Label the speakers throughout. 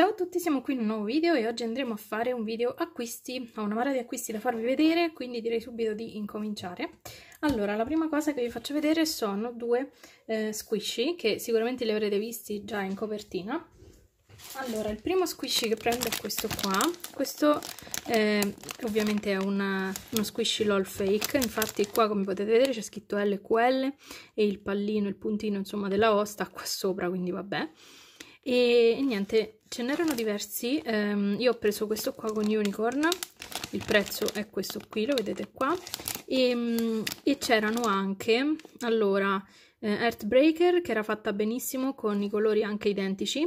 Speaker 1: Ciao a tutti, siamo qui in un nuovo video e oggi andremo a fare un video acquisti, ho una marea di acquisti da farvi vedere, quindi direi subito di incominciare. Allora, la prima cosa che vi faccio vedere sono due eh, squishy, che sicuramente li avrete visti già in copertina. Allora, il primo squishy che prendo è questo qua, questo eh, ovviamente è una, uno squishy LOL fake, infatti qua come potete vedere c'è scritto LQL e il pallino, il puntino insomma della O sta qua sopra, quindi vabbè e, niente ce n'erano diversi ehm, io ho preso questo qua con unicorn il prezzo è questo qui lo vedete qua e, ehm, e c'erano anche allora eh, Earthbreaker che era fatta benissimo con i colori anche identici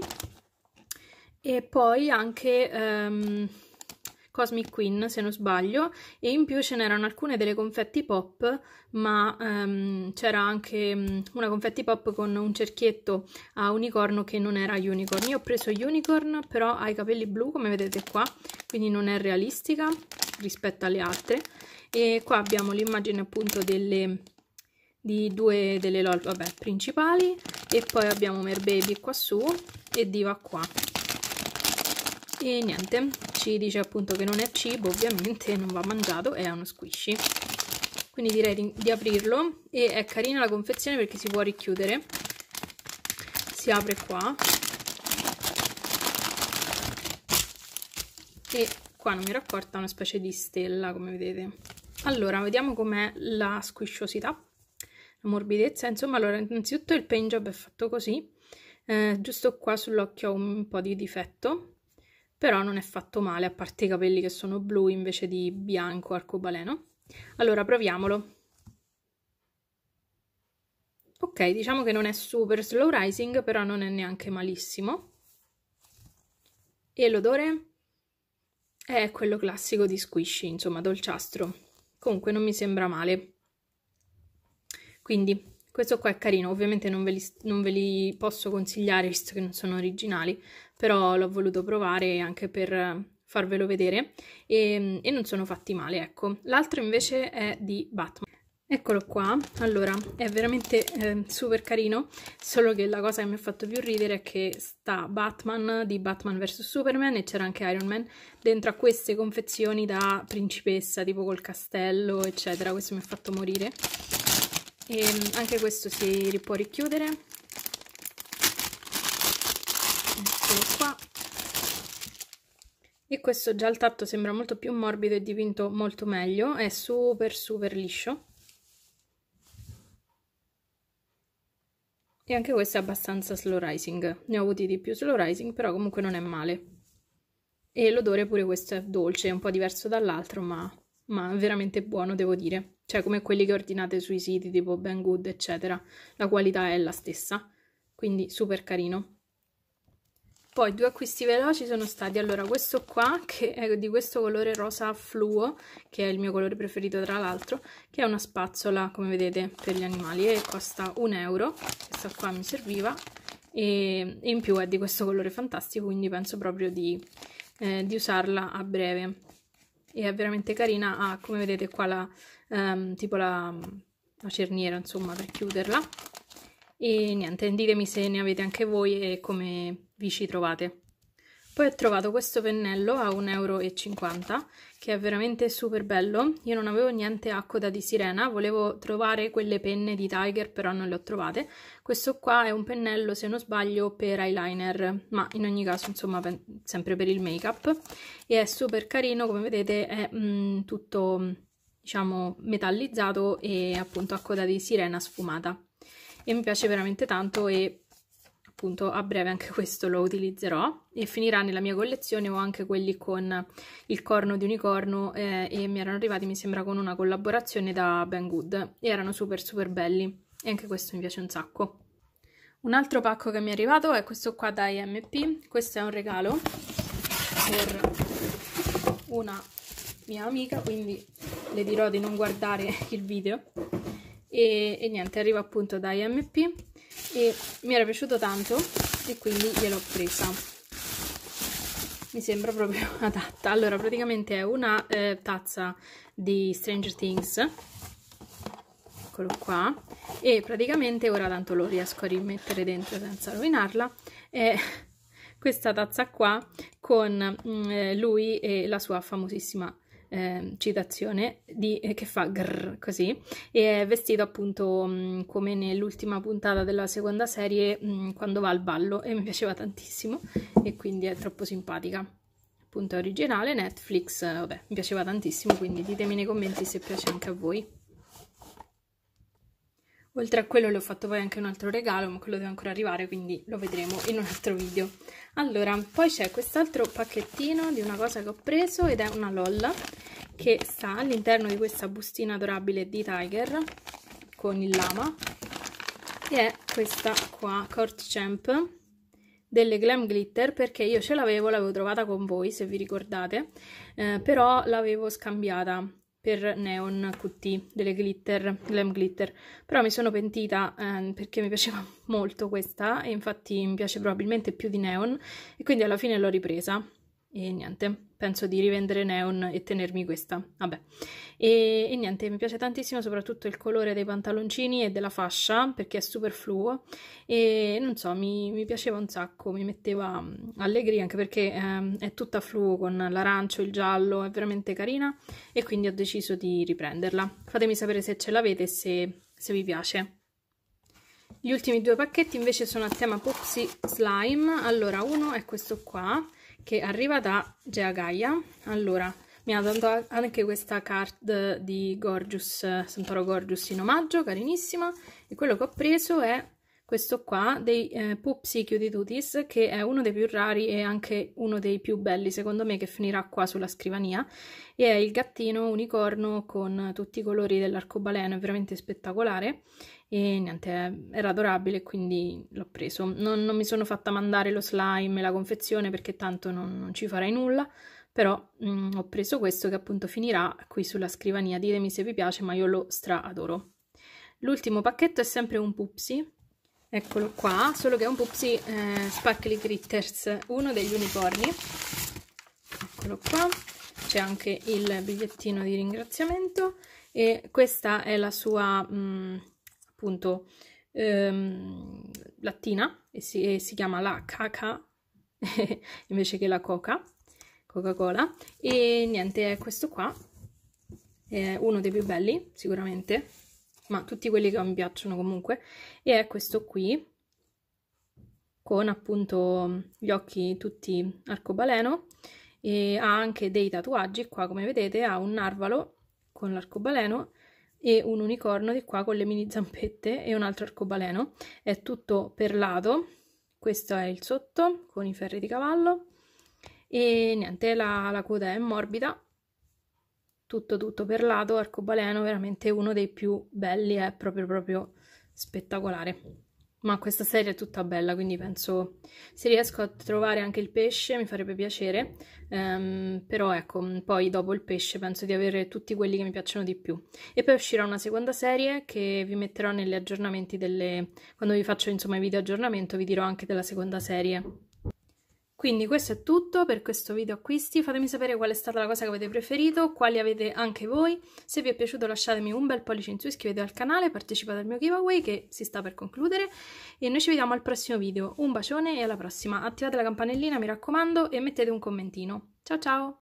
Speaker 1: e poi anche ehm, Cosmic Queen, se non sbaglio, e in più ce n'erano alcune delle confetti pop, ma um, c'era anche mm, una confetti pop con un cerchietto a unicorno che non era unicorn. Io ho preso unicorn, però ha i capelli blu, come vedete qua, quindi non è realistica rispetto alle altre. E qua abbiamo l'immagine appunto delle di due delle LOL vabbè, principali e poi abbiamo Merbaby qua su e Diva qua e niente ci dice appunto che non è cibo, ovviamente non va mangiato, è uno squishy. Quindi direi di, di aprirlo e è carina la confezione perché si può richiudere. Si apre qua. E qua non mi era una specie di stella, come vedete. Allora, vediamo com'è la squisciosità, la morbidezza. Insomma, allora, innanzitutto il paint job è fatto così. Eh, giusto qua sull'occhio ho un po' di difetto però non è fatto male, a parte i capelli che sono blu invece di bianco arcobaleno. Allora proviamolo. Ok, diciamo che non è super slow rising, però non è neanche malissimo. E l'odore? È quello classico di squishy, insomma dolciastro. Comunque non mi sembra male. Quindi questo qua è carino, ovviamente non ve, li, non ve li posso consigliare visto che non sono originali, però l'ho voluto provare anche per eh, farvelo vedere e, ehm, e non sono fatti male, ecco. L'altro invece è di Batman. Eccolo qua, allora è veramente eh, super carino, solo che la cosa che mi ha fatto più ridere è che sta Batman di Batman vs Superman e c'era anche Iron Man dentro a queste confezioni da principessa, tipo col castello eccetera, questo mi ha fatto morire e anche questo si può richiudere eccolo qua e questo già il tatto sembra molto più morbido e dipinto molto meglio è super super liscio e anche questo è abbastanza slow rising ne ho avuti di più slow rising però comunque non è male e l'odore pure questo è dolce è un po' diverso dall'altro ma ma veramente buono, devo dire. Cioè, come quelli che ordinate sui siti tipo Banggood, eccetera. La qualità è la stessa, quindi super carino. Poi due acquisti veloci sono stati, allora questo qua che è di questo colore rosa fluo, che è il mio colore preferito tra l'altro, che è una spazzola come vedete per gli animali e costa un euro, questa qua mi serviva e, e in più è di questo colore fantastico quindi penso proprio di, eh, di usarla a breve e è veramente carina ha come vedete qua la um, tipo la, la, cerniera insomma per chiuderla e niente ditemi se ne avete anche voi e come vi ci trovate poi ho trovato questo pennello a 1,50 euro che è veramente super bello. Io non avevo niente a coda di sirena, volevo trovare quelle penne di Tiger però non le ho trovate. Questo qua è un pennello se non sbaglio per eyeliner, ma in ogni caso insomma sempre per il make up. E è super carino, come vedete è mm, tutto diciamo metallizzato e appunto a coda di sirena sfumata. E mi piace veramente tanto e appunto a breve anche questo lo utilizzerò e finirà nella mia collezione ho anche quelli con il corno di unicorno eh, e mi erano arrivati mi sembra con una collaborazione da Ben Good e erano super super belli e anche questo mi piace un sacco un altro pacco che mi è arrivato è questo qua da IMP questo è un regalo per una mia amica quindi le dirò di non guardare il video e, e niente arriva appunto da IMP e mi era piaciuto tanto e quindi gliel'ho presa mi sembra proprio adatta. Allora, praticamente è una eh, tazza di Stranger Things, eccolo qua, e praticamente, ora tanto lo riesco a rimettere dentro senza rovinarla, è questa tazza qua con mh, mm, eh, lui e la sua famosissima eh, citazione di, eh, che fa grrr così e è vestito appunto mh, mm, come nell'ultima puntata della seconda serie mh, mm, quando va al ballo e mi piaceva tantissimo e quindi è troppo simpatica appunto originale Netflix eh, vabbè mi piaceva tantissimo quindi ditemi nei commenti se piace anche a voi Oltre a quello le ho fatto poi anche un altro regalo, ma quello deve ancora arrivare, quindi lo vedremo in un altro video. Allora, poi c'è quest'altro pacchettino di una cosa che ho preso ed è una LOL che sta all'interno di questa bustina adorabile di Tiger con il lama e è questa qua, Court Champ delle Glam Glitter perché io ce l'avevo, l'avevo trovata con voi se vi ricordate, eh, però l'avevo scambiata per Neon QT, delle glitter, glam glitter, però mi sono pentita eh, perché mi piaceva molto questa e infatti mi piace probabilmente più di Neon e quindi alla fine l'ho ripresa e niente, penso di rivendere neon e tenermi questa, vabbè. E, e, niente, mi piace tantissimo soprattutto il colore dei pantaloncini e della fascia, perché è super fluo, e non so, mi, mi piaceva un sacco, mi metteva mm, allegri, anche perché eh, è tutta fluo con l'arancio, il giallo, è veramente carina, e quindi ho deciso di riprenderla. Fatemi sapere se ce l'avete e se, se vi piace. Gli ultimi due pacchetti invece sono a tema Popsy Slime, allora uno è questo qua, che arriva da Gea Gaia. Allora, mi ha dato anche questa card di Gorgius, Santoro Gorgius in omaggio, carinissima, e quello che ho preso è questo qua, dei eh, Pupsi Chiudi che è uno dei più rari e anche uno dei più belli, secondo me, che finirà qua sulla scrivania, e è il gattino unicorno con tutti i colori dell'arcobaleno, è veramente spettacolare, e niente, era adorabile, quindi l'ho preso. Non, non, mi sono fatta mandare lo slime e la confezione, perché tanto non, non ci farei nulla, però mh, mm, ho preso questo che appunto finirà qui sulla scrivania, ditemi se vi piace, ma io lo stra adoro. L'ultimo pacchetto è sempre un Pupsi, eccolo qua, solo che è un Pupsi eh, Sparkly Critters, uno degli unicorni, eccolo qua, c'è anche il bigliettino di ringraziamento e questa è la sua mh, mm, appunto ehm, lattina e si, e si, chiama la caca invece che la coca, coca cola e niente è questo qua, è uno dei più belli sicuramente ma tutti quelli che mi piacciono comunque, e è questo qui, con appunto gli occhi tutti arcobaleno, e ha anche dei tatuaggi, qua come vedete ha un narvalo con l'arcobaleno, e un unicorno di qua con le mini zampette e un altro arcobaleno. È tutto perlato, questo è il sotto con i ferri di cavallo e niente, la, la coda è morbida tutto tutto lato, arcobaleno, veramente uno dei più belli, è proprio proprio spettacolare. Ma questa serie è tutta bella, quindi penso se riesco a trovare anche il pesce mi farebbe piacere, ehm, però ecco, poi dopo il pesce penso di avere tutti quelli che mi piacciono di più. E poi uscirà una seconda serie che vi metterò negli aggiornamenti delle... quando vi faccio insomma i video aggiornamento vi dirò anche della seconda serie. Quindi questo è tutto per questo video acquisti, fatemi sapere qual è stata la cosa che avete preferito, quali avete anche voi, se vi è piaciuto lasciatemi un bel pollice in su, iscrivetevi al canale, partecipate al mio giveaway che si sta per concludere e noi ci vediamo al prossimo video, un bacione e alla prossima, attivate la campanellina mi raccomando e mettete un commentino, ciao ciao!